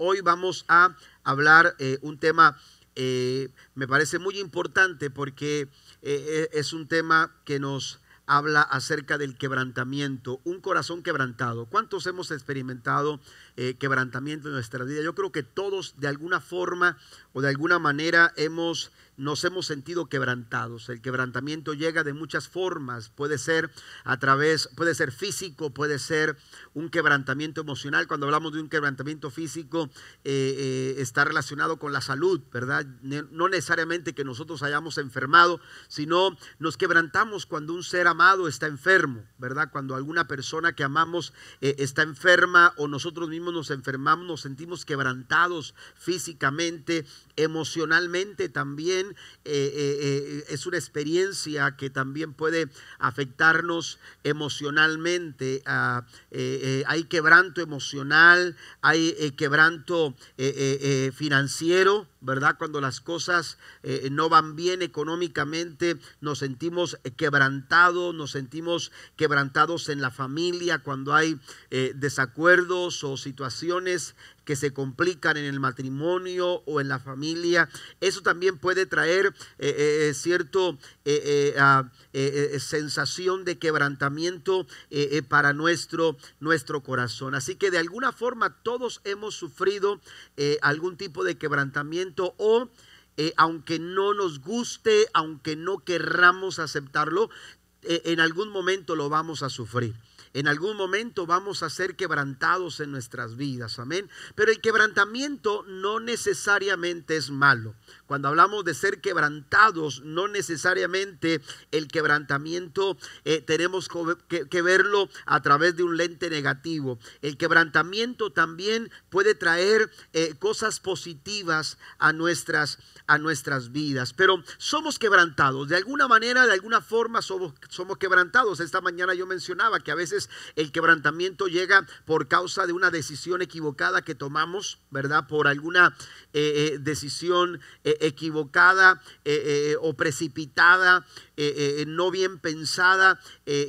Hoy vamos a hablar eh, un tema, eh, me parece muy importante porque eh, es un tema que nos habla acerca del quebrantamiento, un corazón quebrantado. ¿Cuántos hemos experimentado eh, quebrantamiento en nuestra vida. Yo creo que todos de alguna forma o de alguna manera hemos nos hemos sentido quebrantados. El quebrantamiento llega de muchas formas. Puede ser a través, puede ser físico, puede ser un quebrantamiento emocional. Cuando hablamos de un quebrantamiento físico, eh, eh, está relacionado con la salud, ¿verdad? No necesariamente que nosotros hayamos enfermado, sino nos quebrantamos cuando un ser amado está enfermo, ¿verdad? Cuando alguna persona que amamos está enferma o nosotros mismos nos enfermamos, nos sentimos quebrantados físicamente, emocionalmente también. Eh, eh, eh, es una experiencia que también puede afectarnos emocionalmente. Ah, hay quebranto emocional, hay quebranto financiero. ¿verdad? Cuando las cosas eh, no van bien económicamente, nos sentimos quebrantados, nos sentimos quebrantados en la familia, cuando hay eh, desacuerdos o situaciones que se complican en el matrimonio o en la familia. Eso también puede traer cierta eh, eh, eh, cierto ah, sensación de quebrantamiento para nuestro, nuestro corazón. Así que de alguna forma todos hemos sufrido algún tipo de quebrantamiento o... aunque no nos guste, aunque no querramos aceptarlo, en algún momento lo vamos a sufrir. En algún momento vamos a ser quebrantados en nuestras vidas, amén. Pero el quebrantamiento no necesariamente es malo. Cuando hablamos de ser quebrantados, no necesariamente el quebrantamiento eh, tenemos que, verlo a través de un lente negativo. El quebrantamiento también puede traer eh, cosas positivas a nuestras, a nuestras vidas. Pero somos quebrantados, de alguna manera, de alguna forma somos, somos quebrantados. Esta mañana yo mencionaba que a veces el quebrantamiento llega por causa de una decisión equivocada que tomamos, ¿verdad? Por alguna eh, eh, decisión eh, equivocada o precipitada, no bien pensada,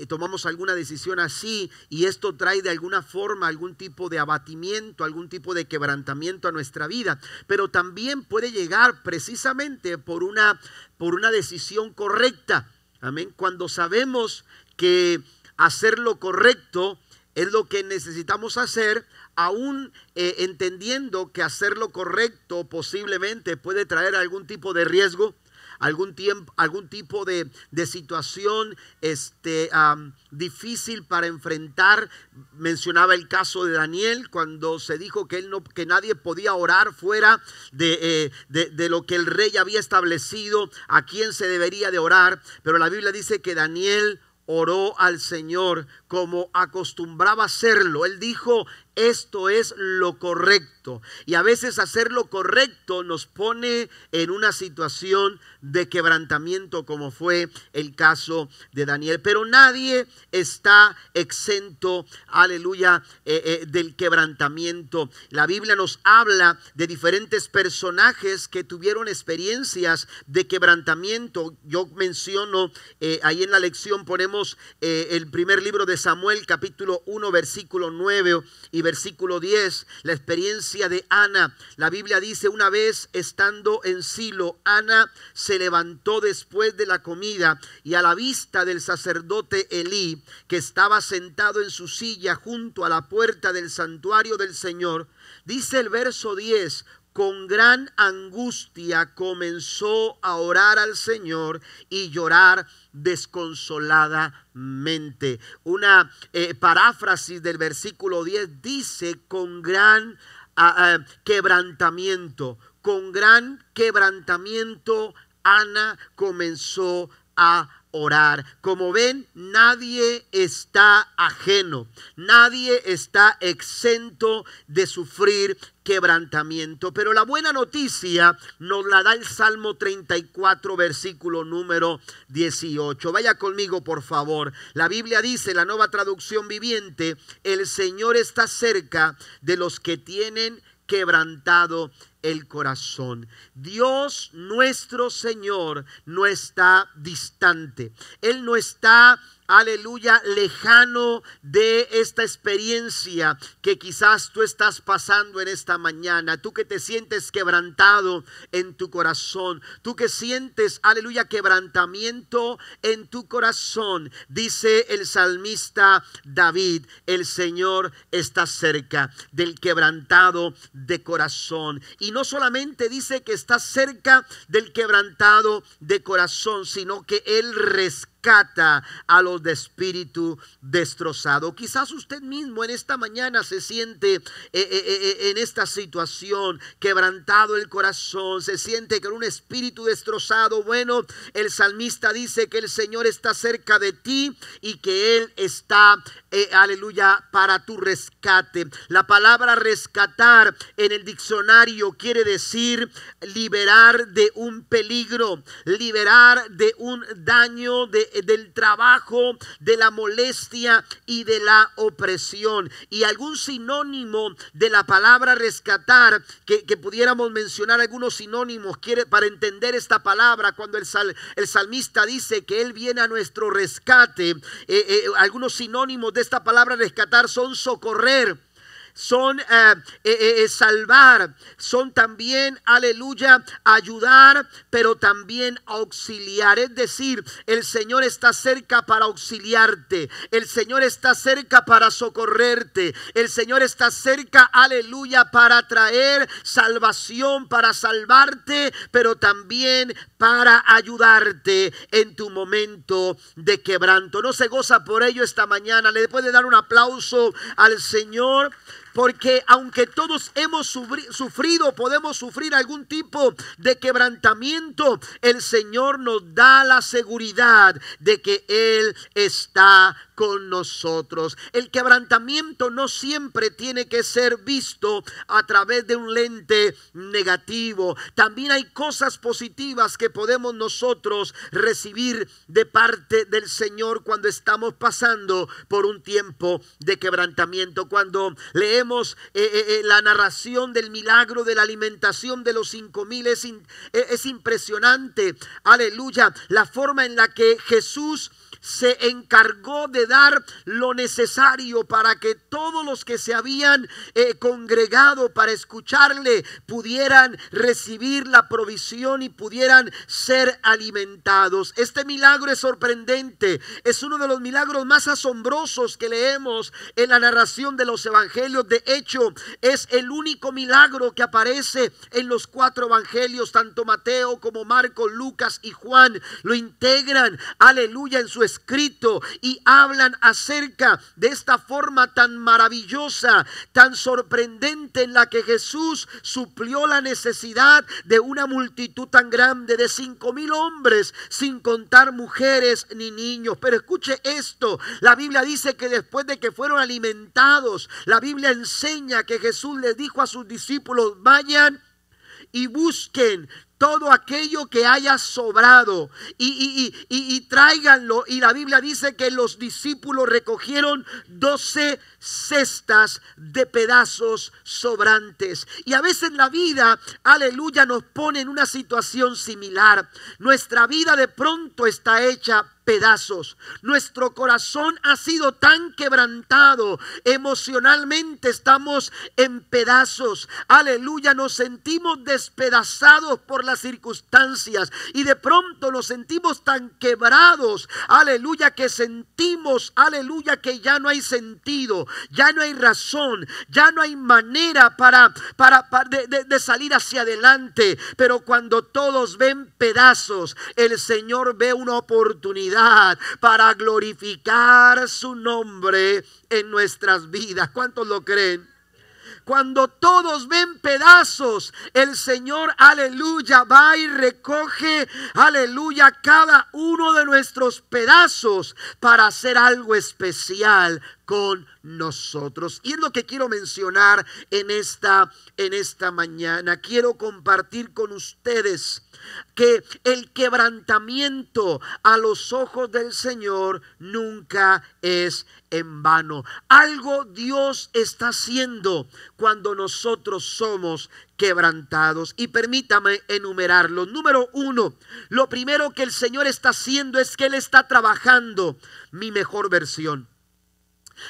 tomamos alguna decisión así y esto trae de alguna forma algún tipo de abatimiento, algún tipo de quebrantamiento a nuestra vida. Pero también puede llegar precisamente por una, por una decisión correcta. Amén. Cuando sabemos que hacer lo correcto es lo que necesitamos hacer, aún eh, entendiendo que hacer lo correcto posiblemente puede traer algún tipo de riesgo, algún, tiempo, algún tipo de, situación este, difícil para enfrentar. Mencionaba el caso de Daniel cuando se dijo que, él no, que nadie podía orar fuera de, eh, de, de lo que el rey había establecido, a quién se debería de orar, pero la Biblia dice que Daniel oró al Señor como acostumbraba hacerlo. Él dijo, esto es lo correcto. Y a veces hacer lo correcto nos pone en una situación de quebrantamiento como fue el caso de Daniel. Pero nadie está exento, aleluya, eh, eh, del quebrantamiento. La Biblia nos habla de diferentes personajes que tuvieron experiencias de quebrantamiento. Yo menciono, eh, ahí en la lección ponemos el primer libro de Samuel capítulo 1, versículo 9 y versículo 10, la experiencia de Ana. La Biblia dice, una vez estando en Silo, Ana se levantó después de la comida y a la vista del sacerdote Elí, que estaba sentado en su silla junto a la puerta del santuario del Señor, dice el verso 10, con gran angustia comenzó a orar al Señor y llorar desconsoladamente. Una eh, paráfrasis del versículo 10 dice con gran ah, ah, quebrantamiento, con gran quebrantamiento Ana comenzó a orar. Como ven, nadie está ajeno, nadie está exento de sufrir quebrantamiento. Pero la buena noticia nos la da el Salmo 34, versículo número 18. Vaya conmigo, por favor. La Biblia dice, la nueva traducción viviente, el Señor está cerca de los que tienen quebrantado el corazón. Dios nuestro Señor no está distante. Él no está aleluya, lejano de esta experiencia que quizás tú estás pasando en esta mañana. Tú que te sientes quebrantado en tu corazón, tú que sientes, aleluya, quebrantamiento en tu corazón, dice el salmista David, el Señor está cerca del quebrantado de corazón. Y no solamente dice que está cerca del quebrantado de corazón, sino que Él rescata rescata a los de espíritu destrozado. Quizás usted mismo en esta mañana se siente eh, eh, eh, en esta situación, quebrantado el corazón, se siente con un espíritu destrozado. Bueno, el salmista dice que el Señor está cerca de ti y que Él está, aleluya, para tu rescate. La palabra rescatar en el diccionario quiere decir liberar de un peligro, liberar de un daño, de eh, del trabajo, de la molestia y de la opresión. Y algún sinónimo de la palabra rescatar, que, pudiéramos mencionar algunos sinónimos quiere, para entender esta palabra, cuando el, el salmista dice que Él viene a nuestro rescate, eh, eh, algunos sinónimos de esta palabra rescatar son socorrer son eh, eh, eh, salvar, son también, aleluya, ayudar, pero también auxiliar. Es decir, el Señor está cerca para auxiliarte, el Señor está cerca para socorrerte, el Señor está cerca, aleluya, para traer salvación, para salvarte, pero también para ayudarte en tu momento de quebranto. No se goza por ello esta mañana. Le puede dar un aplauso al Señor. Porque aunque todos hemos sufrido, podemos sufrir algún tipo de quebrantamiento, el Señor nos da la seguridad de que Él está con nosotros. El quebrantamiento no siempre tiene que ser visto a través de un lente negativo. También hay cosas positivas que podemos nosotros recibir de parte del Señor cuando estamos pasando por un tiempo de quebrantamiento. Cuando leemos eh, eh, eh, la narración del milagro de la alimentación de los cinco mil es impresionante. Aleluya. La forma en la que Jesús se encargó de dar lo necesario para que todos los que se habían eh, congregado para escucharle pudieran recibir la provisión y pudieran ser alimentados. Este milagro es sorprendente, es uno de los milagros más asombrosos que leemos en la narración de los evangelios. De hecho, es el único milagro que aparece en los cuatro evangelios, tanto Mateo como Marcos Lucas y Juan lo integran, aleluya, en su escrito y habla acerca de esta forma tan maravillosa, tan sorprendente en la que Jesús suplió la necesidad de una multitud tan grande, de cinco mil hombres, sin contar mujeres ni niños. Pero escuche esto, la Biblia dice que después de que fueron alimentados, la Biblia enseña que Jesús les dijo a sus discípulos, vayan y busquen todo aquello que haya sobrado y, y, y, y, tráiganlo. Y la Biblia dice que los discípulos recogieron doce cestas de pedazos sobrantes. Y a veces la vida, aleluya, nos pone en una situación similar. Nuestra vida de pronto está hecha pedazos. Nuestro corazón ha sido tan quebrantado. Emocionalmente estamos en pedazos. Aleluya, nos sentimos despedazados por la las circunstancias y de pronto nos sentimos tan quebrados, aleluya, que sentimos, aleluya, que ya no hay sentido, ya no hay razón, ya no hay manera para, para, de salir hacia adelante. Pero cuando todos ven pedazos, el Señor ve una oportunidad para glorificar su nombre en nuestras vidas. ¿Cuántos lo creen? Cuando todos ven pedazos, el Señor, aleluya, va y recoge, aleluya, cada uno de nuestros pedazos para hacer algo especial con nosotros. Y es lo que quiero mencionar en esta, en esta mañana. Quiero compartir con ustedes que el quebrantamiento a los ojos del Señor nunca es en vano. Algo Dios está haciendo cuando nosotros somos quebrantados. Y permítame enumerarlo. Número uno, lo primero que el Señor está haciendo es que Él está trabajando mi mejor versión.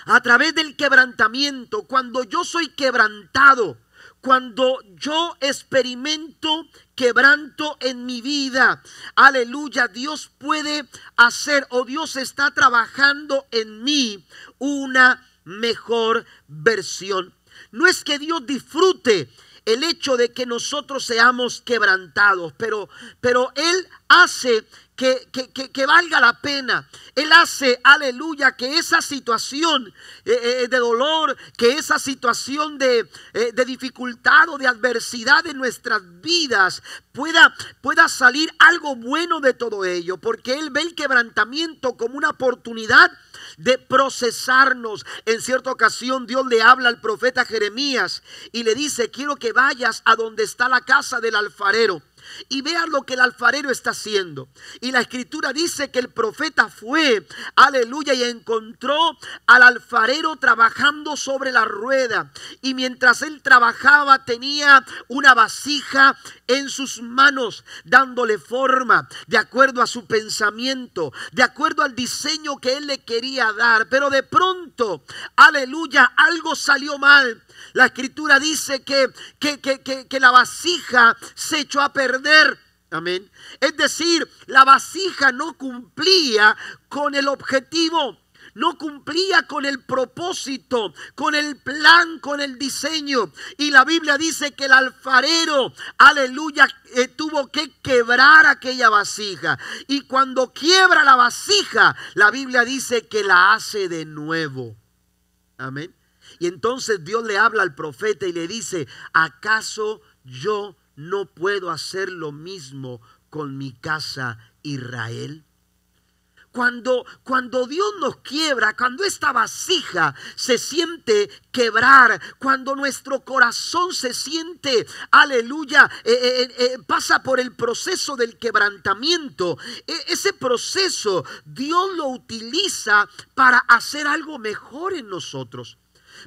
A través del quebrantamiento, cuando yo soy quebrantado, cuando yo experimento quebranto en mi vida, aleluya, Dios puede hacer o Dios está trabajando en mí una mejor versión. No es que Dios disfrute el hecho de que nosotros seamos quebrantados, pero, pero Él hace que, valga la pena. Él hace, aleluya, que esa situación eh, eh, de dolor, que esa situación eh, de, dificultad o de adversidad en nuestras vidas pueda, pueda salir algo bueno de todo ello, porque Él ve el quebrantamiento como una oportunidad de procesarnos. En cierta ocasión Dios le habla al profeta Jeremías y le dice, quiero que vayas a donde está la casa del alfarero y vean lo que el alfarero está haciendo. Y la escritura dice que el profeta fue, aleluya, y encontró al alfarero trabajando sobre la rueda. Y mientras él trabajaba tenía una vasija en sus manos, dándole forma de acuerdo a su pensamiento, de acuerdo al diseño que él le quería dar. Pero de pronto, aleluya, algo salió mal la escritura dice que, que, que, que la vasija se echó a perder. Amén. Es decir, la vasija no cumplía con el objetivo no cumplía con el propósito, con el plan, con el diseño. Y la Biblia dice que el alfarero, aleluya, eh, tuvo que quebrar aquella vasija. Y cuando quiebra la vasija, la Biblia dice que la hace de nuevo. Amén. Y entonces Dios le habla al profeta y le dice, ¿acaso yo no puedo hacer lo mismo con mi casa Israel? Cuando, cuando, Dios nos quiebra, cuando esta vasija se siente quebrar, cuando nuestro corazón se siente, aleluya, eh, eh, eh, pasa por el proceso del quebrantamiento, e, ese proceso Dios lo utiliza para hacer algo mejor en nosotros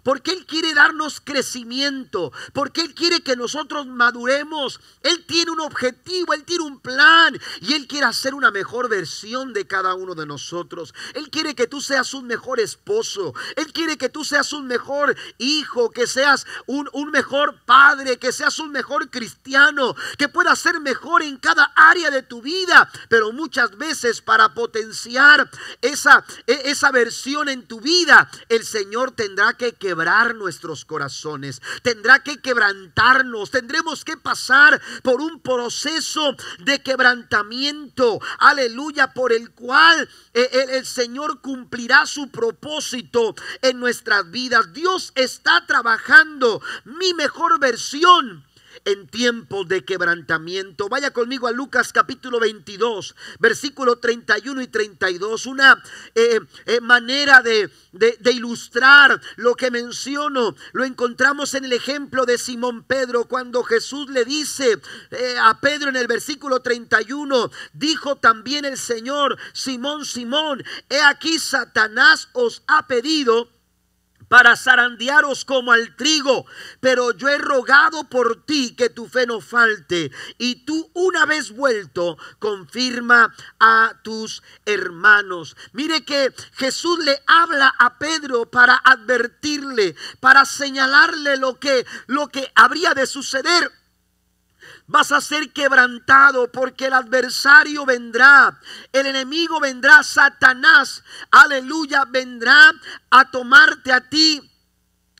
porque Él quiere darnos crecimiento, porque Él quiere que nosotros maduremos. Él tiene un objetivo, Él tiene un plan y Él quiere hacer una mejor versión de cada uno de nosotros. Él quiere que tú seas un mejor esposo, Él quiere que tú seas un mejor hijo, que seas un, mejor padre, que seas un mejor cristiano, que puedas ser mejor en cada área de tu vida, pero muchas veces para potenciar esa, e, esa versión en tu vida, el Señor tendrá que quebrar nuestros corazones, tendrá que quebrantarnos, tendremos que pasar por un proceso de quebrantamiento, aleluya, por el cual eh, el, Señor cumplirá su propósito en nuestras vidas. Dios está trabajando mi mejor versión en tiempo de quebrantamiento. Vaya conmigo a Lucas capítulo 22, versículo 31 y 32, una eh, eh, manera de, de, de ilustrar lo que menciono. Lo encontramos en el ejemplo de Simón Pedro, cuando Jesús le dice eh, a Pedro en el versículo 31, dijo también el Señor, Simón, Simón, he aquí Satanás os ha pedido para zarandearos como al trigo, pero yo he rogado por ti que tu fe no falte y tú una vez vuelto confirma a tus hermanos. Mire que Jesús le habla a Pedro para advertirle, para señalarle lo que lo que habría de suceder vas a ser quebrantado porque el adversario vendrá, el enemigo vendrá, Satanás, aleluya, vendrá a tomarte a ti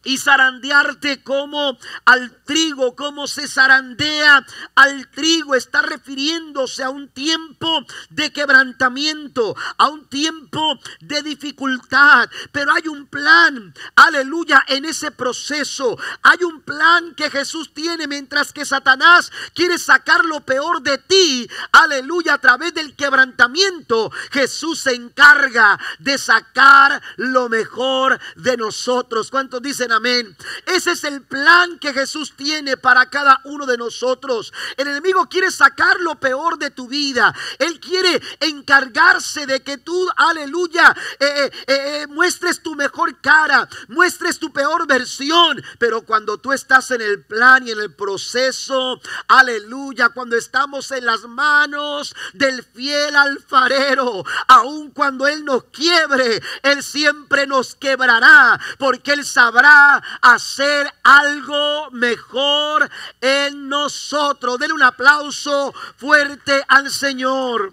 y zarandearte como al trigo, como se zarandea al trigo. Está refiriéndose a un tiempo de quebrantamiento, a un tiempo de dificultad. Pero hay un plan, aleluya, en ese proceso. Hay un plan que Jesús tiene mientras que Satanás quiere sacar lo peor de ti, aleluya, a través del quebrantamiento. Jesús se encarga de sacar lo mejor de nosotros. ¿Cuántos dicen? amén. Ese es el plan que Jesús tiene para cada uno de nosotros. El enemigo quiere sacar lo peor de tu vida. Él quiere encargarse de que tú, aleluya, eh, eh, eh, muestres tu mejor cara, muestres tu peor versión. Pero cuando tú estás en el plan y en el proceso, aleluya, cuando estamos en las manos del fiel alfarero, aun cuando Él nos quiebre, Él siempre nos quebrará, porque Él sabrá hacer algo mejor en nosotros. Denle un aplauso fuerte al Señor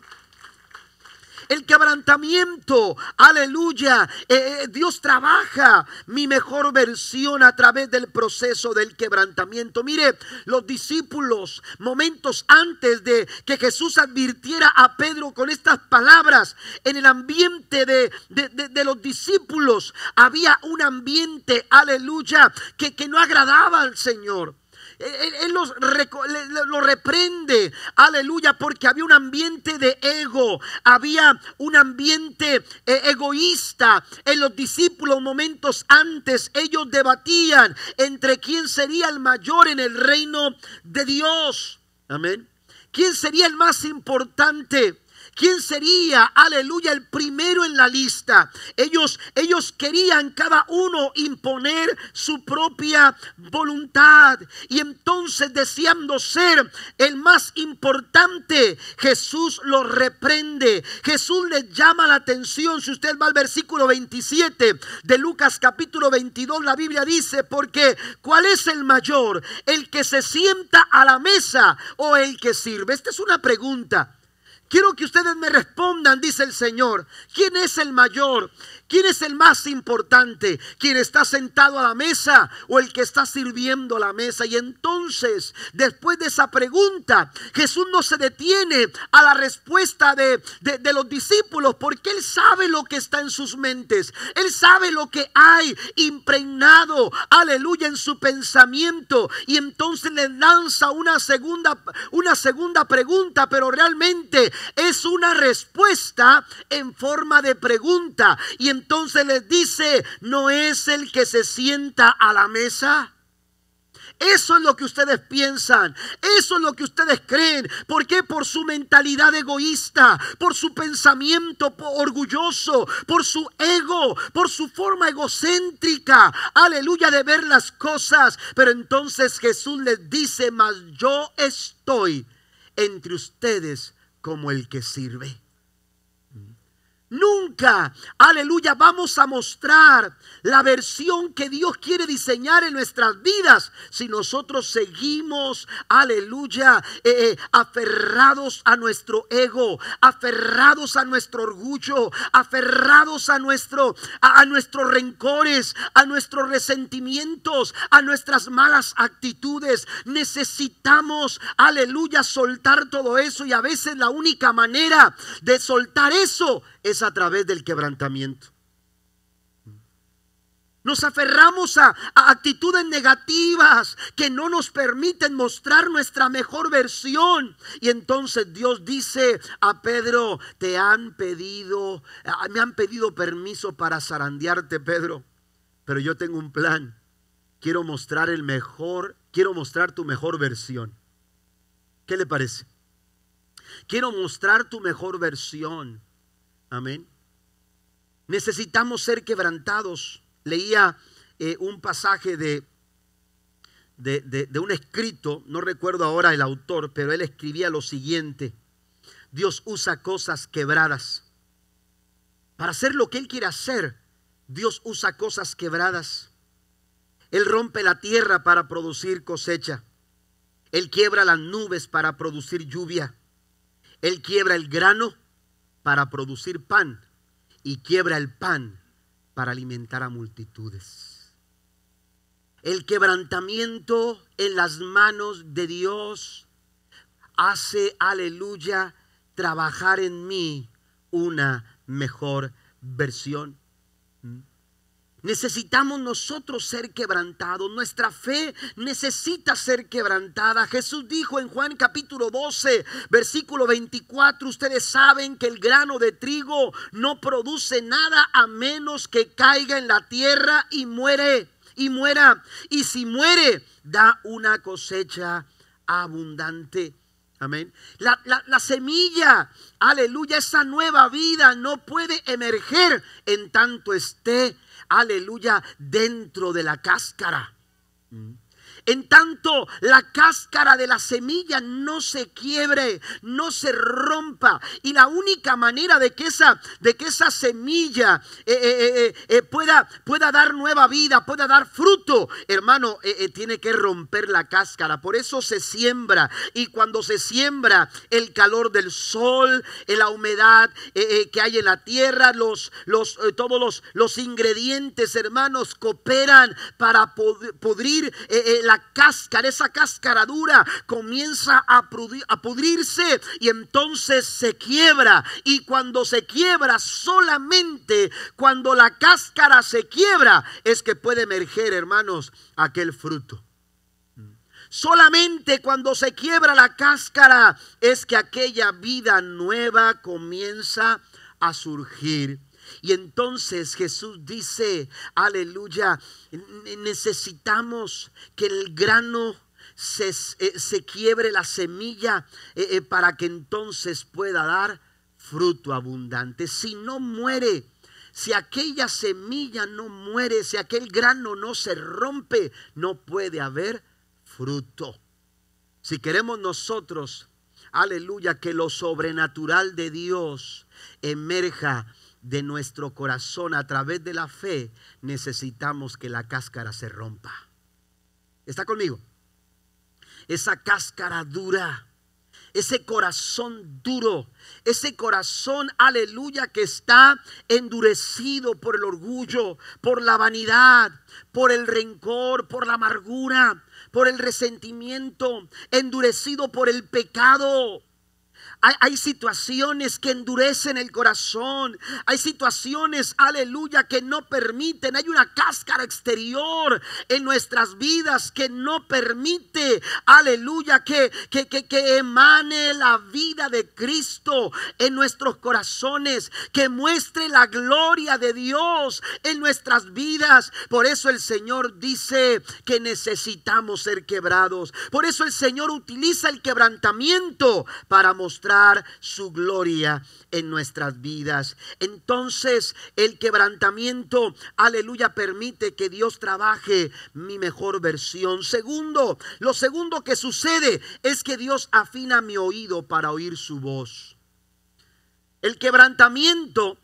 el quebrantamiento. Aleluya. Eh, eh, Dios trabaja mi mejor versión a través del proceso del quebrantamiento. Mire, los discípulos, momentos antes de que Jesús advirtiera a Pedro con estas palabras, en el ambiente de, de, los discípulos había un ambiente, aleluya, que, que no agradaba al Señor. Él, los, reprende, aleluya, porque había un ambiente de ego, había un ambiente eh, egoísta en los discípulos momentos antes. Ellos debatían entre quién sería el mayor en el reino de Dios. Amén. ¿Quién sería el más importante? ¿Quién sería, aleluya, el primero en la lista? Ellos, ellos querían cada uno imponer su propia voluntad. Y entonces deseando ser el más importante, Jesús lo reprende. Jesús les llama la atención. Si usted va al versículo 27 de Lucas capítulo 22, la Biblia dice, porque ¿cuál es el mayor? ¿El que se sienta a la mesa o el que sirve? Esta es una pregunta. Quiero que ustedes me respondan, dice el Señor, ¿quién es el mayor? ¿Quién es el más importante? ¿Quién está sentado a la mesa o el que está sirviendo la mesa? Y entonces, después de esa pregunta, Jesús no se detiene a la respuesta de, los discípulos porque Él sabe lo que está en sus mentes. Él sabe lo que hay impregnado, aleluya, en su pensamiento. Y entonces le lanza una segunda, una segunda pregunta, pero realmente es una respuesta en forma de pregunta. Y entonces les dice, ¿no es el que se sienta a la mesa? Eso es lo que ustedes piensan, eso es lo que ustedes creen. ¿Por qué? Por su mentalidad egoísta, por su pensamiento orgulloso, por su ego, por su forma egocéntrica, aleluya, de ver las cosas. Pero entonces Jesús les dice, mas yo estoy entre ustedes como el que sirve. Nunca, aleluya, vamos a mostrar la versión que Dios quiere diseñar en nuestras vidas si nosotros seguimos, aleluya, eh, eh, aferrados a nuestro ego, aferrados a nuestro orgullo, aferrados a, nuestro, a nuestros rencores, a nuestros resentimientos, a nuestras malas actitudes. Necesitamos, aleluya, soltar todo eso y a veces la única manera de soltar eso es a través del quebrantamiento. Nos aferramos a, actitudes negativas que no nos permiten mostrar nuestra mejor versión. Y entonces Dios dice a Pedro, te han pedido, me han pedido permiso para zarandearte, Pedro, pero yo tengo un plan. Quiero mostrar el mejor, quiero mostrar tu mejor versión. ¿Qué le parece? Quiero mostrar tu mejor versión. Amén. Necesitamos ser quebrantados. Leía eh, un pasaje de, de un escrito, no recuerdo ahora el autor, pero él escribía lo siguiente. Dios usa cosas quebradas. Para hacer lo que Él quiere hacer, Dios usa cosas quebradas. Él rompe la tierra para producir cosecha. Él quiebra las nubes para producir lluvia. Él quiebra el grano para producir pan y quiebra el pan para alimentar a multitudes. El quebrantamiento en las manos de Dios hace, aleluya, trabajar en mí una mejor versión. Necesitamos nosotros ser quebrantados. Nuestra fe necesita ser quebrantada. Jesús dijo en Juan capítulo 12, versículo 24, ustedes saben que el grano de trigo no produce nada a menos que caiga en la tierra y muere. Y muera. Y si muere, da una cosecha abundante. Amén. La, la, semilla, aleluya, esa nueva vida no puede emerger en tanto esté aleluya, dentro de la cáscara. Mm. En tanto la cáscara de la semilla no se quiebre, no se rompa. Y la única manera de que esa, de que esa semilla eh, eh, eh, pueda, pueda dar nueva vida, pueda dar fruto, hermano, tiene que romper la cáscara. Por eso se siembra. Y cuando se siembra, el calor del sol, la humedad que hay en la tierra, los, los, todos los, los ingredientes, hermanos, cooperan para pudrir la cáscara, esa cáscara dura comienza a, a pudrirse y entonces se quiebra. Y cuando se quiebra, solamente cuando la cáscara se quiebra es que puede emerger, hermanos, aquel fruto. Solamente cuando se quiebra la cáscara es que aquella vida nueva comienza a surgir y entonces Jesús dice, aleluya, necesitamos que el grano se, eh, quiebre la semilla eh, eh, para que entonces pueda dar fruto abundante. Si no muere, si aquella semilla no muere, si aquel grano no se rompe, no puede haber fruto. Si queremos nosotros, aleluya, que lo sobrenatural de Dios emerja de nuestro corazón a través de la fe, necesitamos que la cáscara se rompa. ¿Está conmigo? Esa cáscara dura, ese corazón duro, ese corazón, aleluya, que está endurecido por el orgullo, por la vanidad, por el rencor, por la amargura, por el resentimiento, endurecido por el pecado. Hay, situaciones que endurecen el corazón. Hay situaciones, aleluya, que no permiten. Hay una cáscara exterior en nuestras vidas que no permite, aleluya, que, que emane la vida de Cristo en nuestros corazones. Que muestre la gloria de Dios en nuestras vidas. Por eso el Señor dice que necesitamos ser quebrados. Por eso el Señor utiliza el quebrantamiento para mostrar su gloria en nuestras vidas. Entonces el quebrantamiento, aleluya, permite que Dios trabaje mi mejor versión. Segundo, lo segundo que sucede es que Dios afina mi oído para oír su voz. El quebrantamiento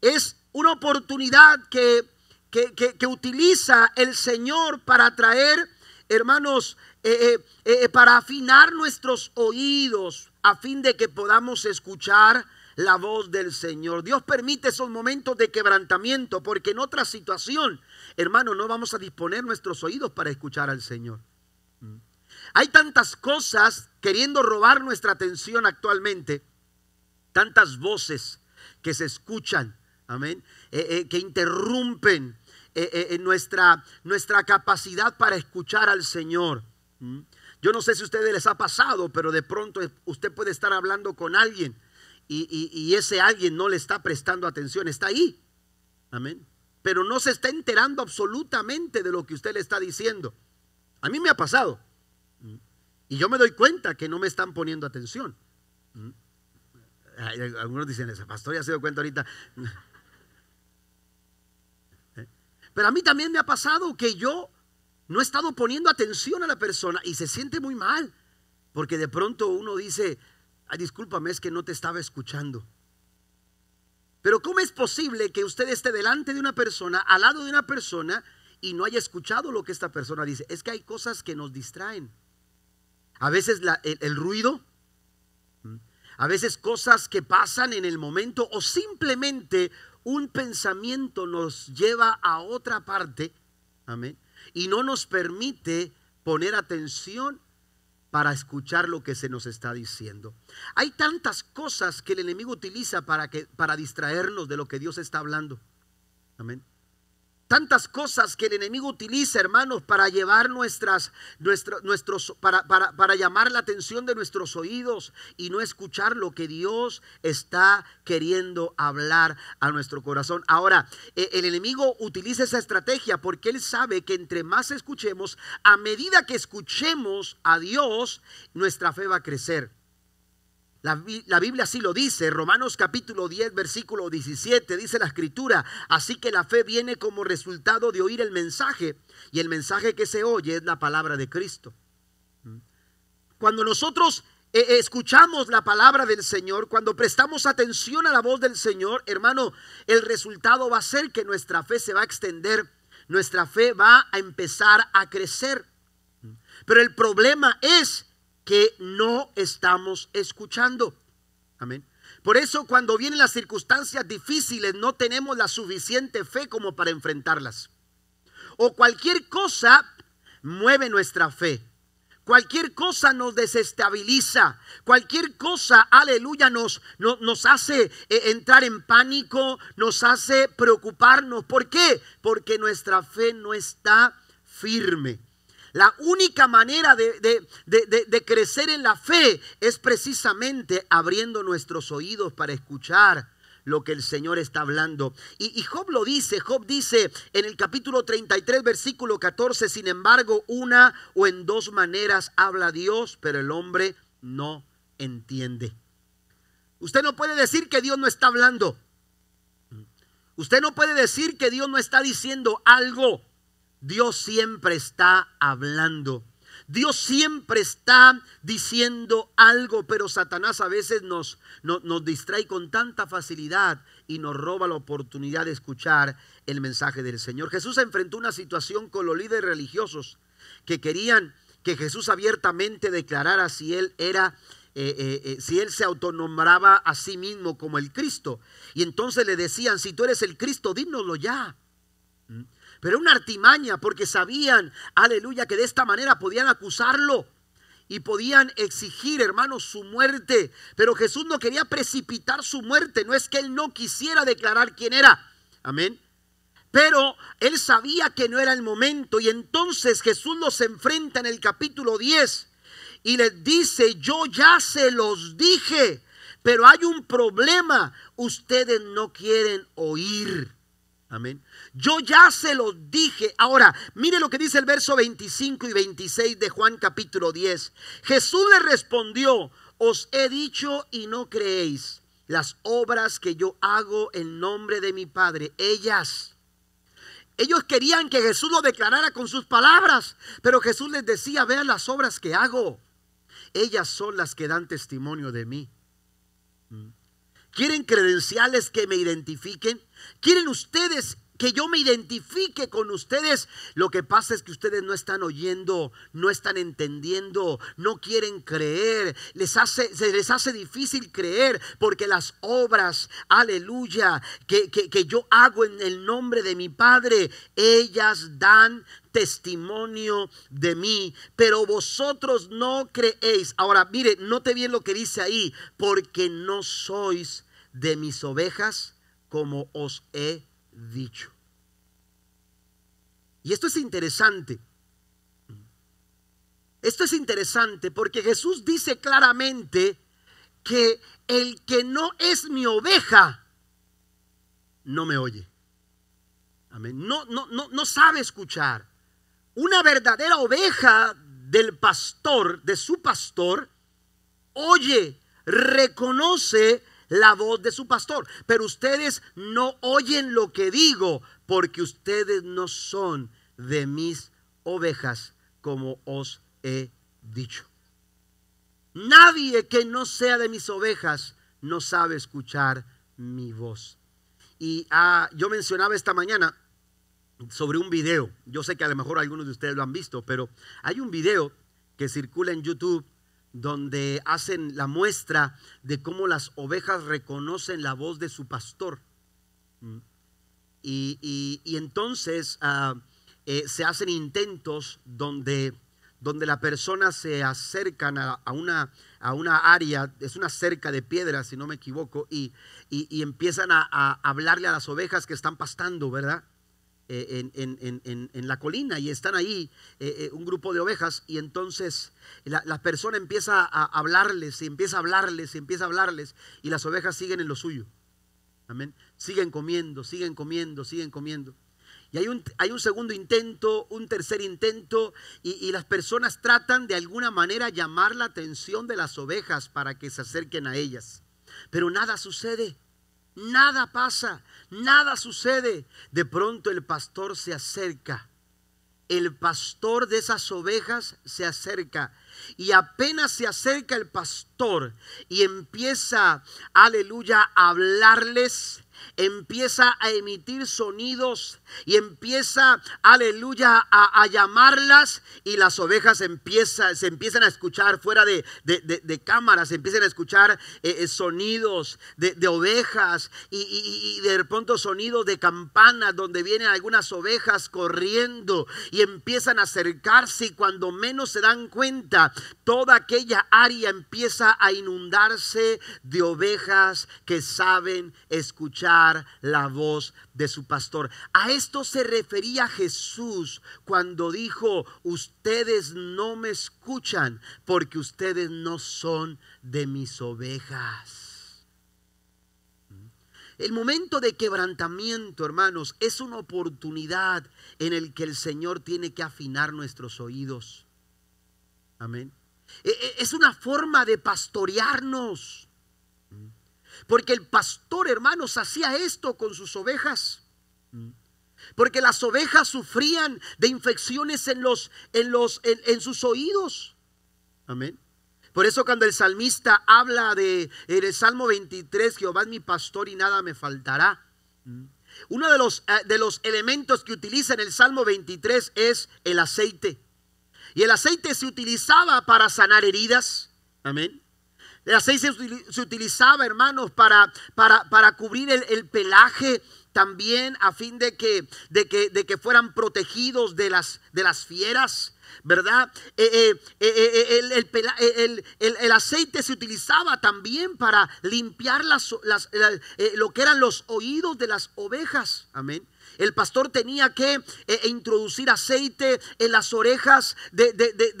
es una oportunidad que, que, que utiliza el Señor para traer, hermanos, eh, eh, eh, para afinar nuestros oídos a fin de que podamos escuchar la voz del Señor. Dios permite esos momentos de quebrantamiento porque en otra situación, hermano, no vamos a disponer nuestros oídos para escuchar al Señor. Mm. Hay tantas cosas queriendo robar nuestra atención actualmente, tantas voces que se escuchan, amén, que interrumpen nuestra, nuestra capacidad para escuchar al Señor. Yo no sé si a ustedes les ha pasado, pero de pronto usted puede estar hablando con alguien y, ese alguien no le está prestando atención, está ahí. Amén. Pero no se está enterando absolutamente de lo que usted le está diciendo. A mí me ha pasado. Y yo me doy cuenta que no me están poniendo atención. Algunos dicen pastor ya se dio cuenta ahorita. ¿Eh? Pero a mí también me ha pasado que yo no he estado poniendo atención a la persona y se siente muy mal, porque de pronto uno dice, Ay, discúlpame, es que no te estaba escuchando. Pero ¿cómo es posible que usted esté delante de una persona, al lado de una persona, y no haya escuchado lo que esta persona dice? Es que hay cosas que nos distraen. A veces el, el ruido, a veces cosas que pasan en el momento o simplemente un pensamiento nos lleva a otra parte. Amén y no nos permite poner atención para escuchar lo que se nos está diciendo. Hay tantas cosas que el enemigo utiliza para, que, para distraernos de lo que Dios está hablando. Amén tantas cosas que el enemigo utiliza, hermanos, para llevar nuestras, nuestros, para, para, para llamar la atención de nuestros oídos y no escuchar lo que Dios está queriendo hablar a nuestro corazón. Ahora, e, el enemigo utiliza esa estrategia porque él sabe que entre más escuchemos, a medida que escuchemos a Dios, nuestra fe va a crecer. La, Biblia así lo dice, Romanos capítulo 10, versículo 17, dice la escritura, así que la fe viene como resultado de oír el mensaje, y el mensaje que se oye es la palabra de Cristo. ¿Mm? Cuando nosotros eh, eh, escuchamos la palabra del Señor, cuando prestamos atención a la voz del Señor, hermano, el resultado va a ser que nuestra fe se va a extender, nuestra fe va a empezar a crecer. ¿Mm? Pero el problema es que no estamos escuchando. Amén. Por eso cuando vienen las circunstancias difíciles no tenemos la suficiente fe como para enfrentarlas. O cualquier cosa mueve nuestra fe. Cualquier cosa nos desestabiliza, cualquier cosa, aleluya, nos, nos hace eh, entrar en pánico, nos hace preocuparnos. ¿Por qué? Porque nuestra fe no está firme. La única manera de, crecer en la fe es precisamente abriendo nuestros oídos para escuchar lo que el Señor está hablando. Y, y, Job lo dice, Job dice en el capítulo 33, versículo 14, sin embargo, una o en dos maneras habla Dios, pero el hombre no entiende. Usted no puede decir que Dios no está hablando. Usted no puede decir que Dios no está diciendo algo. Dios siempre está hablando. Dios siempre está diciendo algo, pero Satanás a veces nos, nos, distrae con tanta facilidad y nos roba la oportunidad de escuchar el mensaje del Señor. Jesús enfrentó una situación con los líderes religiosos que querían que Jesús abiertamente declarara si él era eh, eh, eh, si él se autonombraba a sí mismo como el Cristo. Y entonces le decían, si tú eres el Cristo, dínoslo ya. Pero una artimaña porque sabían, aleluya, que de esta manera podían acusarlo y podían exigir, hermanos, su muerte. Pero Jesús no quería precipitar su muerte, no es que él no quisiera declarar quién era. Amén. Pero él sabía que no era el momento y entonces Jesús los enfrenta en el capítulo 10 y les dice, yo ya se los dije, pero hay un problema, ustedes no quieren oír. Amén. Yo ya se lo dije. Ahora, mire lo que dice el verso 25 y 26 de Juan capítulo 10. Jesús le respondió, os he dicho y no creéis las obras que yo hago en nombre de mi Padre. Ellas. Ellos querían que Jesús lo declarara con sus palabras, pero Jesús les decía, vean las obras que hago. Ellas son las que dan testimonio de mí. ¿Mm? ¿Quieren credenciales que me identifiquen? ¿Quieren ustedes que yo me identifique con ustedes. Lo que pasa es que ustedes no están oyendo, no están entendiendo, no quieren creer. Les hace, se les hace difícil creer porque las obras, aleluya, que, yo hago en el nombre de mi Padre, ellas dan testimonio de mí, pero vosotros no creéis. Ahora, mire, note bien lo que dice ahí, porque no sois de mis ovejas como os he dicho. Y esto es interesante. Esto es interesante porque Jesús dice claramente que el que no es mi oveja no me oye. Amén. No, no, no, no sabe escuchar. Una verdadera oveja del pastor, de su pastor, oye, reconoce la voz de su pastor. Pero ustedes no oyen lo que digo porque ustedes no son de mis ovejas como os he dicho. Nadie que no sea de mis ovejas no sabe escuchar mi voz. Y ah, yo mencionaba esta mañana sobre un video. Yo sé que a lo mejor algunos de ustedes lo han visto, pero hay un video que circula en YouTube donde hacen la muestra de cómo las ovejas reconocen la voz de su pastor. Mm. Y, entonces ah, eh, se hacen intentos donde, donde la persona se acerca a, una, a, una, área, es una cerca de piedra, si no me equivoco, y, y empiezan a, a hablarle a las ovejas que están pastando, ¿verdad? Eh, en, la colina y están ahí eh, eh, un grupo de ovejas y entonces la, persona empieza a hablarles y empieza a hablarles y empieza a hablarles y las ovejas siguen en lo suyo. Amén. Siguen comiendo, siguen comiendo, siguen comiendo. Y hay un, hay un segundo intento, un tercer intento, y, y las personas tratan de alguna manera llamar la atención de las ovejas para que se acerquen a ellas. Pero nada sucede nada pasa, nada sucede. De pronto el pastor se acerca. El pastor de esas ovejas se acerca. Y apenas se acerca el pastor y empieza, aleluya, a hablarles empieza a emitir sonidos y empieza, aleluya, a, llamarlas y las ovejas se empiezan a escuchar fuera de, de, cámaras, se empiezan a escuchar eh, eh, sonidos de, ovejas y, y, de pronto sonidos de campanas donde vienen algunas ovejas corriendo y empiezan a acercarse y cuando menos se dan cuenta, toda aquella área empieza a inundarse de ovejas que saben escuchar la voz de su pastor. A esto se refería Jesús cuando dijo, ustedes no me escuchan porque ustedes no son de mis ovejas. ¿Mm? El momento de quebrantamiento, hermanos, es una oportunidad en el que el Señor tiene que afinar nuestros oídos. Amén. E, e, es una forma de pastorearnos. Porque el pastor, hermanos, hacía esto con sus ovejas. Porque las ovejas sufrían de infecciones en, los, en, los, en, sus oídos. Amén. Por eso cuando el salmista habla de en el Salmo 23, Jehová es mi pastor y nada me faltará. Uno de los, eh, de los elementos que utiliza en el Salmo 23 es el aceite. Y el aceite se utilizaba para sanar heridas. Amén. El aceite se utilizaba, hermanos, para, para, para cubrir el, pelaje también a fin de que, de que, de que fueran protegidos de las, de las fieras. ¿Verdad? el, aceite se utilizaba también para limpiar las, eh, lo que eran los oídos de las ovejas. Amén. El pastor tenía que eh, eh, introducir aceite en las orejas de,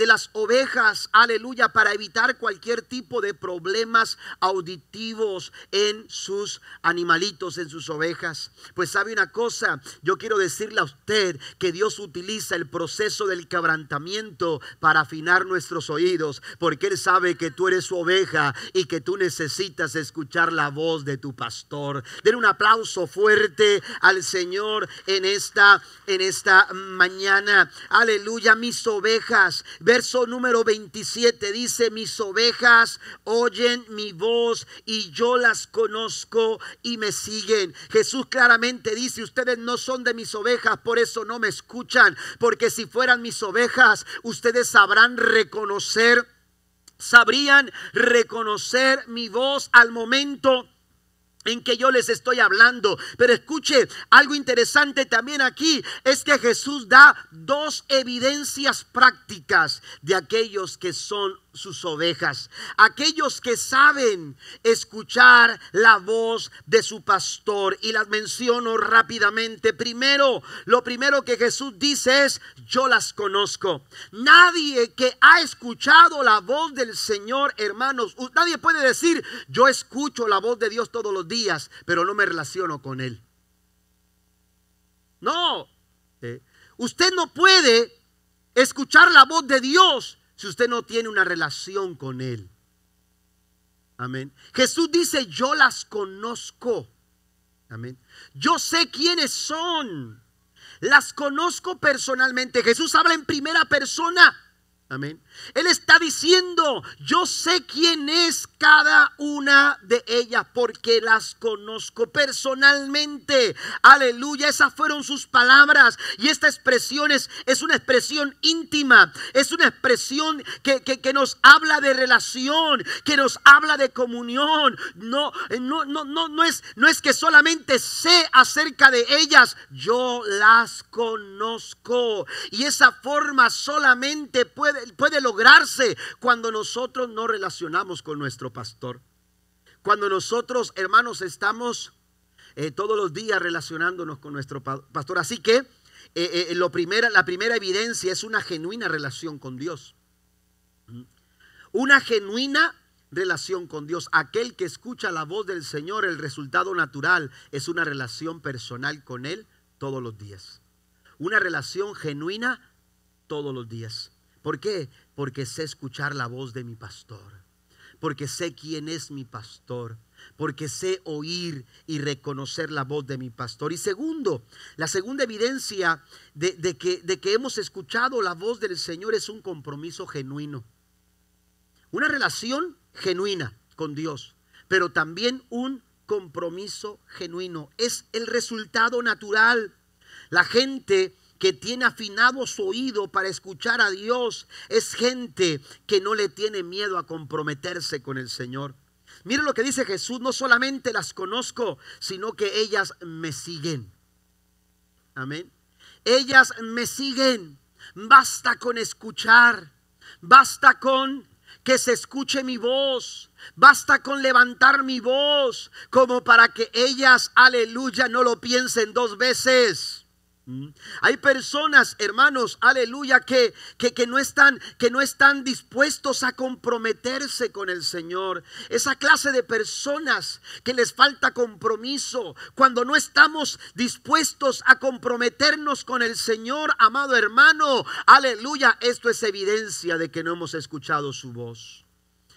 las ovejas, aleluya, para evitar cualquier tipo de problemas auditivos en sus animalitos, en sus ovejas. Pues sabe una cosa, yo quiero decirle a usted que Dios utiliza el proceso del quebrantamiento para afinar nuestros oídos, porque Él sabe que tú eres su oveja y que tú necesitas escuchar la voz de tu pastor. Den un aplauso fuerte al Señor en esta, en esta mañana. Aleluya, mis ovejas. Verso número 27 dice, mis ovejas oyen mi voz y yo las conozco y me siguen. Jesús claramente dice, ustedes no son de mis ovejas, por eso no me escuchan, porque si fueran mis ovejas, ustedes sabrán reconocer sabrían reconocer mi voz al momento en que yo les estoy hablando. Pero escuche, algo interesante también aquí es que Jesús da dos evidencias prácticas de aquellos que son sus ovejas. Aquellos que saben escuchar la voz de su pastor. Y las menciono rápidamente. Primero, lo primero que Jesús dice es, yo las conozco. Nadie que ha escuchado la voz del Señor, hermanos, nadie puede decir, yo escucho la voz de Dios todos los días, pero no me relaciono con Él. No. Eh, usted no puede escuchar la voz de Dios si usted no tiene una relación con Él. Amén. Jesús dice, yo las conozco. Amén. Yo sé quiénes son. Las conozco personalmente. Jesús habla en primera persona. Amén. Él está diciendo, yo sé quién es cada una de ellas porque las conozco personalmente. Aleluya, esas fueron sus palabras. Y esta expresión es, una expresión íntima, es una expresión que, nos habla de relación, que nos habla de comunión. No, no, no, no, no, es, no es que solamente sé acerca de ellas, yo las conozco. Y esa forma solamente puede puede lograrse cuando nosotros no relacionamos con nuestro pastor. Cuando nosotros, hermanos, estamos eh, todos los días relacionándonos con nuestro pastor. Así que eh, eh, lo primera, la primera evidencia es una genuina relación con Dios. Una genuina relación con Dios. Aquel que escucha la voz del Señor, el resultado natural es una relación personal con Él todos los días. Una relación genuina todos los días. ¿Por qué? Porque sé escuchar la voz de mi pastor, porque sé quién es mi pastor, porque sé oír y reconocer la voz de mi pastor. Y segundo, la segunda evidencia de, que, de que hemos escuchado la voz del Señor es un compromiso genuino, una relación genuina con Dios, pero también un compromiso genuino. Es el resultado natural. La gente que tiene afinado su oído para escuchar a Dios, es gente que no le tiene miedo a comprometerse con el Señor. Mire lo que dice Jesús, no solamente las conozco, sino que ellas me siguen. Amén. Ellas me siguen. Basta con escuchar. Basta con que se escuche mi voz. Basta con levantar mi voz como para que ellas, aleluya, no lo piensen dos veces. Mm. Hay personas, hermanos, aleluya, que, que, no están, que no están dispuestos a comprometerse con el Señor. Esa clase de personas que les falta compromiso. Cuando no estamos dispuestos a comprometernos con el Señor, amado hermano, aleluya, esto es evidencia de que no hemos escuchado su voz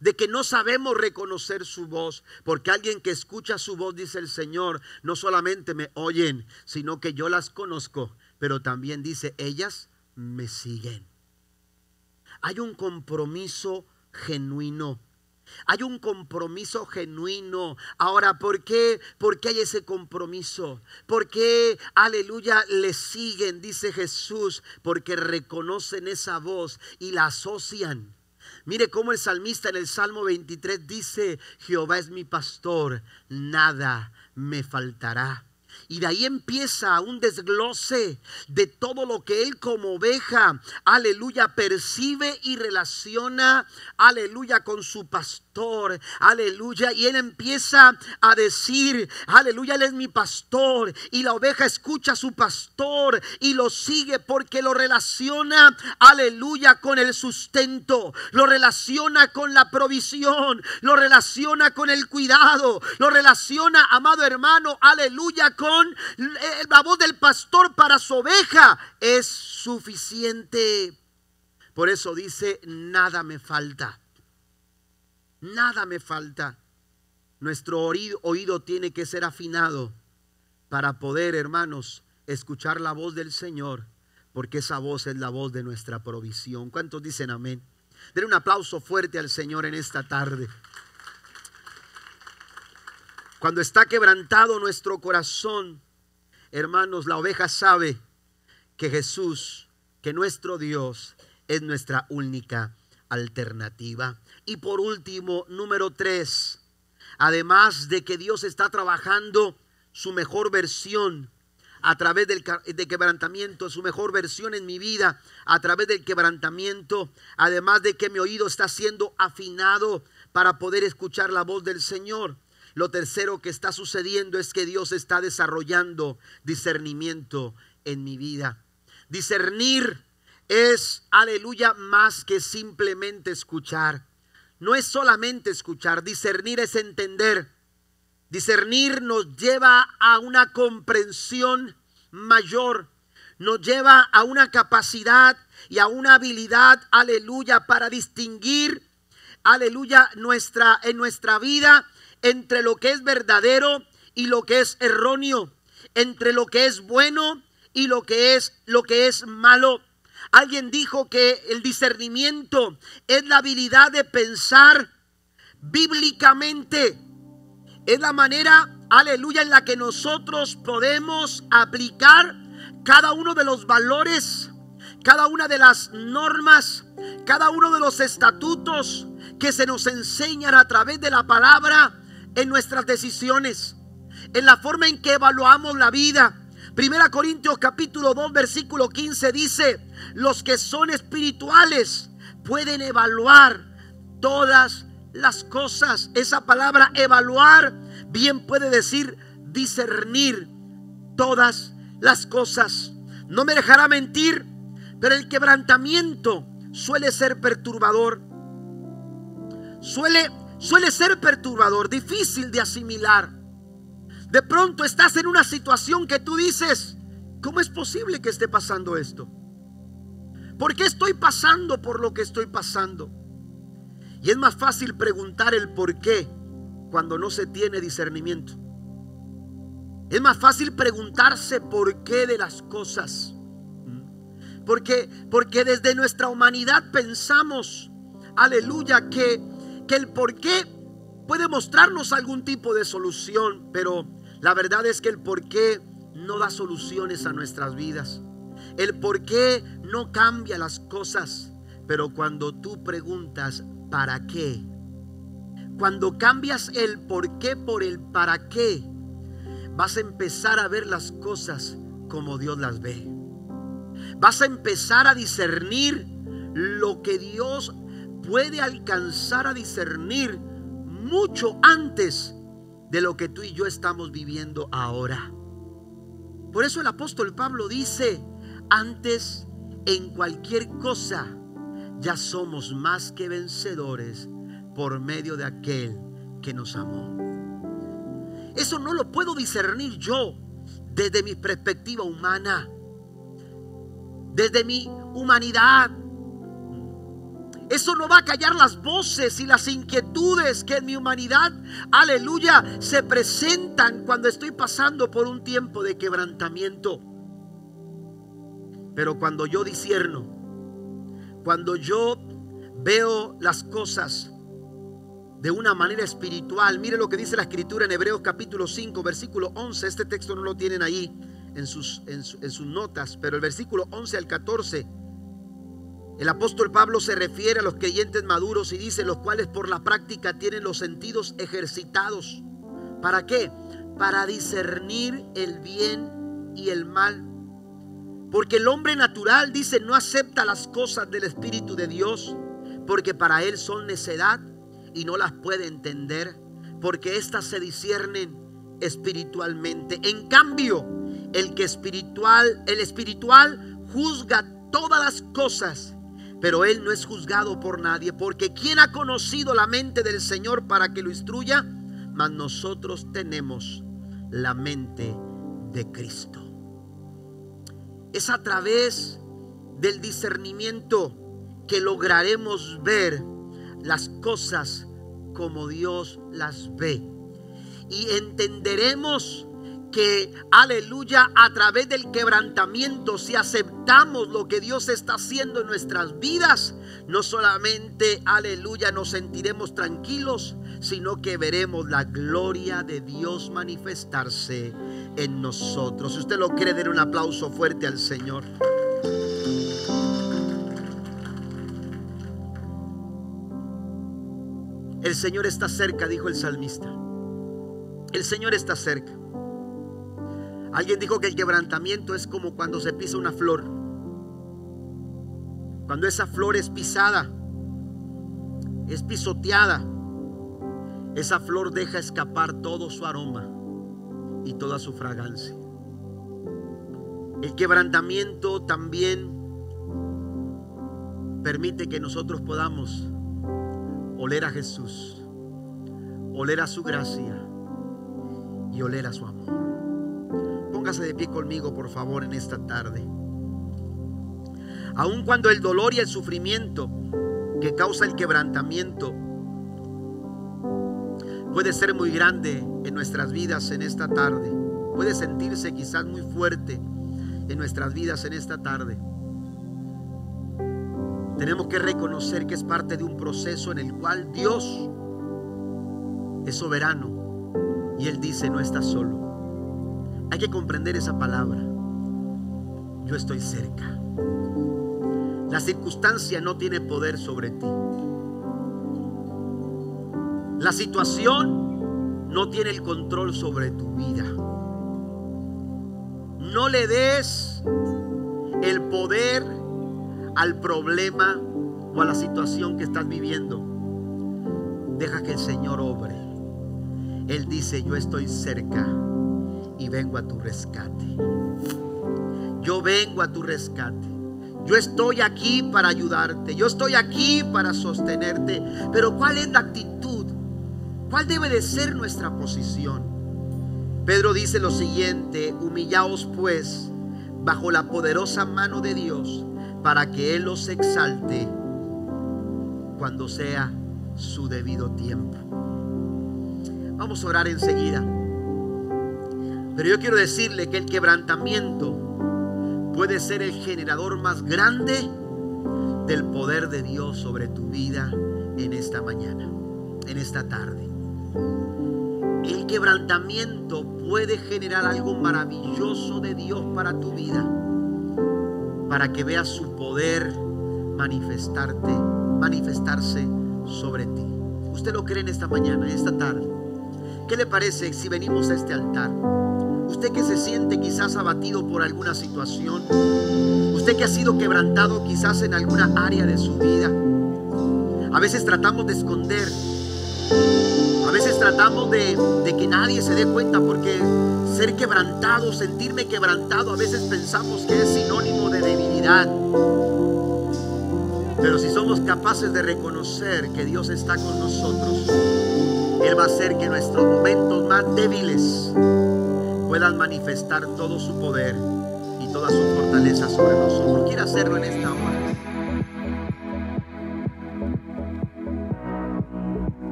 de que no sabemos reconocer su voz, porque alguien que escucha su voz, dice el Señor, no solamente me oyen, sino que yo las conozco, pero también dice, ellas me siguen. Hay un compromiso genuino. Hay un compromiso genuino. Ahora, ¿por qué? ¿Por qué hay ese compromiso? Porque aleluya, le siguen? Dice Jesús, porque reconocen esa voz y la asocian Mire cómo el salmista en el Salmo 23 dice, Jehová es mi pastor, nada me faltará. Y de ahí empieza un desglose de todo lo que él como oveja, aleluya, percibe y relaciona, aleluya, con su pastor, aleluya. Y él empieza a decir, aleluya, él es mi pastor. Y la oveja escucha a su pastor y lo sigue porque lo relaciona, aleluya, con el sustento, lo relaciona con la provisión, lo relaciona con el cuidado, lo relaciona, amado hermano, aleluya, con eh, la voz del pastor para su oveja es suficiente. Por eso dice, nada me falta. Nada me falta. Nuestro oído, tiene que ser afinado para poder, hermanos, escuchar la voz del Señor, porque esa voz es la voz de nuestra provisión. ¿Cuántos dicen amén? Den un aplauso fuerte al Señor en esta tarde. Cuando está quebrantado nuestro corazón, hermanos, la oveja sabe que Jesús, que nuestro Dios, es nuestra única alternativa. Y por último, número tres, además de que Dios está trabajando su mejor versión a través del quebrantamiento, su mejor versión en mi vida, a través del quebrantamiento, además de que mi oído está siendo afinado para poder escuchar la voz del Señor. Lo tercero que está sucediendo es que Dios está desarrollando discernimiento en mi vida. Discernir es, aleluya, más que simplemente escuchar. No es solamente escuchar, discernir es entender. Discernir nos lleva a una comprensión mayor, nos lleva a una capacidad y a una habilidad, aleluya, para distinguir, aleluya, nuestra, en nuestra vida entre lo que es verdadero y lo que es erróneo, entre lo que es bueno y lo que es lo que es malo. Alguien dijo que el discernimiento es la habilidad de pensar bíblicamente. Es la manera, aleluya, en la que nosotros podemos aplicar cada uno de los valores, cada una de las normas, cada uno de los estatutos que se nos enseñan a través de la palabra en nuestras decisiones, en la forma en que evaluamos la vida. Primera Corintios capítulo 2 versículo 15 dice, los que son espirituales pueden evaluar todas las cosas. Esa palabra evaluar bien puede decir discernir todas las cosas. No me dejará mentir, pero el quebrantamiento suele ser perturbador. Suele suele ser perturbador, difícil de asimilar. De pronto estás en una situación que tú dices, ¿cómo es posible que esté pasando esto? ¿Por qué estoy pasando por lo que estoy pasando? Y es más fácil preguntar el por qué cuando no se tiene discernimiento. Es más fácil preguntarse por qué de las cosas. Porque, porque desde nuestra humanidad pensamos, aleluya, que que el por qué puede mostrarnos algún tipo de solución, pero la verdad es que el por qué no da soluciones a nuestras vidas. El por qué no cambia las cosas. Pero cuando tú preguntas, ¿para qué? Cuando cambias el por qué por el para qué, vas a empezar a ver las cosas como Dios las ve. Vas a empezar a discernir lo que Dios puede alcanzar a discernir mucho antes de lo que tú y yo estamos viviendo ahora. Por eso el apóstol Pablo dice, antes en cualquier cosa ya somos más que vencedores por medio de aquel que nos amó. Eso no lo puedo discernir yo desde mi perspectiva humana, desde mi humanidad, eso no va a callar las voces y las inquietudes que en mi humanidad, aleluya, se presentan cuando estoy pasando por un tiempo de quebrantamiento. Pero cuando yo disierno, cuando yo veo las cosas de una manera espiritual, mire lo que dice la escritura en Hebreos capítulo 5, versículo 11, este texto no lo tienen ahí en sus, en, en sus notas, pero el versículo 11 al 14 el apóstol Pablo se refiere a los creyentes maduros y dice, los cuales por la práctica tienen los sentidos ejercitados. ¿Para qué? Para discernir el bien y el mal. Porque el hombre natural, dice, no acepta las cosas del Espíritu de Dios, porque para él son necedad y no las puede entender, porque éstas se disciernen espiritualmente. En cambio, el que espiritual, el espiritual juzga todas las cosas, pero él no es juzgado por nadie, porque ¿quién ha conocido la mente del Señor para que lo instruya? Mas nosotros tenemos la mente de Cristo. Es a través del discernimiento que lograremos ver las cosas como Dios las ve. Y entenderemos que, aleluya, a través del quebrantamiento, si aceptamos lo que Dios está haciendo en nuestras vidas, no solamente, aleluya, nos sentiremos tranquilos, sino que veremos la gloria de Dios manifestarse en nosotros. Si usted lo quiere den un aplauso fuerte al Señor. El Señor está cerca, dijo el salmista. El Señor está cerca. Alguien dijo que el quebrantamiento es como cuando se pisa una flor. Cuando esa flor es pisada, es pisoteada, esa flor deja escapar todo su aroma y toda su fragancia. El quebrantamiento también permite que nosotros podamos oler a Jesús, oler a su gracia y oler a su amor. Póngase de pie conmigo, por favor, en esta tarde. Aun cuando el dolor y el sufrimiento que causa el quebrantamiento puede ser muy grande en nuestras vidas en esta tarde, puede sentirse quizás muy fuerte en nuestras vidas en esta tarde. Tenemos que reconocer que es parte de un proceso en el cual Dios es soberano y Él dice no estás solo. Hay que comprender esa palabra. Yo estoy cerca. La circunstancia no tiene poder sobre ti. La situación no tiene el control sobre tu vida. No le des el poder al problema o a la situación que estás viviendo. Deja que el Señor obre. Él dice, yo estoy cerca y vengo a tu rescate. Yo vengo a tu rescate. Yo estoy aquí para ayudarte. Yo estoy aquí para sostenerte. Pero ¿cuál es la actitud? ¿Cuál debe de ser nuestra posición? Pedro dice lo siguiente, humillaos pues bajo la poderosa mano de Dios para que Él los exalte cuando sea su debido tiempo. Vamos a orar enseguida. Pero yo quiero decirle que el quebrantamiento puede ser el generador más grande del poder de Dios sobre tu vida en esta mañana, en esta tarde. El quebrantamiento puede generar algo maravilloso de Dios para tu vida, para que veas su poder manifestarte, manifestarse sobre ti. ¿Usted lo cree en esta mañana, en esta tarde? ¿Qué le parece si venimos a este altar? Usted que se siente quizás abatido por alguna situación. Usted que ha sido quebrantado quizás en alguna área de su vida. A veces tratamos de esconder. A veces tratamos de, que nadie se dé cuenta porque ser quebrantado, sentirme quebrantado, a veces pensamos que es sinónimo de debilidad. Pero si somos capaces de reconocer que Dios está con nosotros, Él va a hacer que nuestros momentos más débiles puedan manifestar todo su poder y toda su fortaleza sobre nosotros. Quiero hacerlo en esta hora.